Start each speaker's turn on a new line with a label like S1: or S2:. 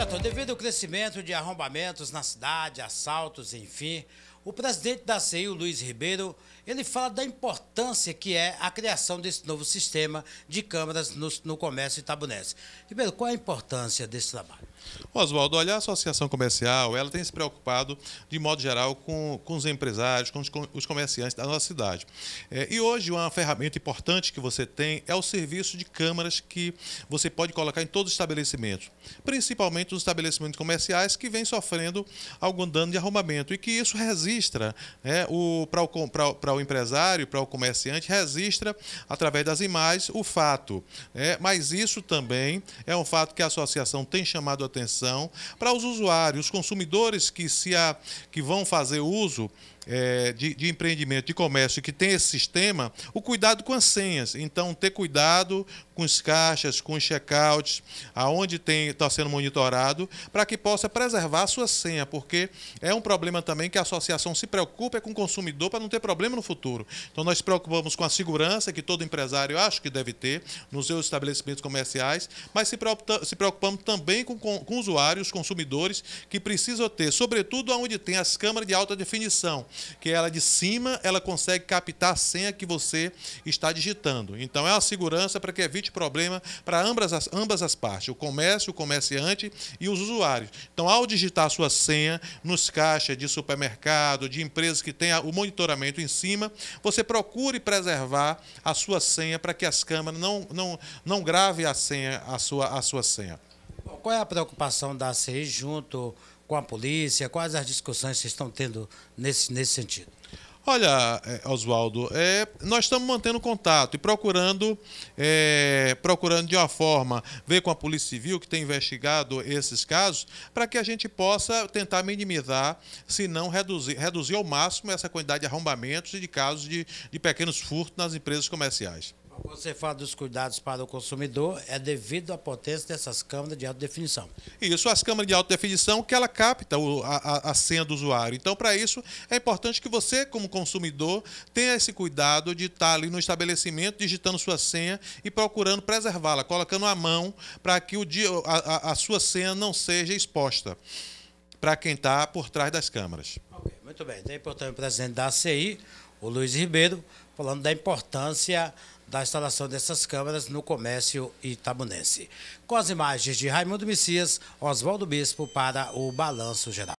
S1: Olha, devido ao crescimento de arrombamentos na cidade, assaltos, enfim, o presidente da CEI, Luiz Ribeiro, ele fala da importância que é a criação desse novo sistema de câmaras no, no comércio itabunense. Ribeiro, qual é a importância desse trabalho?
S2: Oswaldo, olha, a associação comercial, ela tem se preocupado, de modo geral, com, com os empresários, com os, com os comerciantes da nossa cidade. É, e hoje, uma ferramenta importante que você tem é o serviço de câmaras que você pode colocar em todos os estabelecimentos, principalmente os estabelecimentos comerciais que vêm sofrendo algum dano de arrumamento e que isso resiste registra, né, para o, o empresário, para o comerciante, registra através das imagens o fato. Né? Mas isso também é um fato que a associação tem chamado atenção para os usuários, os consumidores que, se a, que vão fazer uso é, de, de, empreendimento, de comércio que tem esse sistema, o cuidado com as senhas. Então, ter cuidado com os caixas, com os checkouts, aonde está sendo monitorado, para que possa preservar a sua senha, porque é um problema também que a associação se preocupa com o consumidor para não ter problema no futuro. Então, nós preocupamos com a segurança que todo empresário acho que deve ter nos seus estabelecimentos comerciais, mas se, se preocupamos também com, com, com usuários, consumidores, que precisam ter, sobretudo aonde tem as câmaras de alta definição que ela de cima ela consegue captar a senha que você está digitando. Então é uma segurança para que evite problema para ambas as, ambas as partes, o comércio, o comerciante e os usuários. Então, ao digitar a sua senha nos caixas de supermercado, de empresas que têm o monitoramento em cima, você procure preservar a sua senha para que as câmeras não, não, não grave a senha, a sua, a sua senha. Qual é a
S1: preocupação da CEI junto com a polícia? Quais as discussões que estão tendo nesse,
S2: nesse sentido? Olha, é, Oswaldo, é, nós estamos mantendo contato e procurando, é, procurando de uma forma ver com a Polícia Civil que tem investigado esses casos, para que a gente possa tentar minimizar, se não reduzir, reduzir ao máximo essa quantidade de arrombamentos e de casos de, de pequenos furtos nas empresas comerciais.
S1: Quando você fala dos cuidados para o consumidor, é devido à potência dessas câmeras de alta definição.
S2: Isso, as câmeras de alta definição que ela capta o, a, a, senha do usuário. Então, para isso, é importante que você, como consumidor, tenha esse cuidado de estar ali no estabelecimento, digitando sua senha e procurando preservá-la, colocando a mão para que o dia, a, a, sua senha não seja exposta para quem está por trás das câmeras. Okay, muito bem. Então
S1: é importante o presidente da ACI,
S2: o Luiz Ribeiro, falando da importância da
S1: instalação dessas câmeras no comércio itabunense. Com as imagens de Raimundo Messias, Oswaldo Bispo para o Balanço Geral.